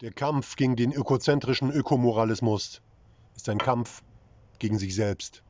Der Kampf gegen den ökozentrischen Ökomoralismus ist ein Kampf gegen sich selbst.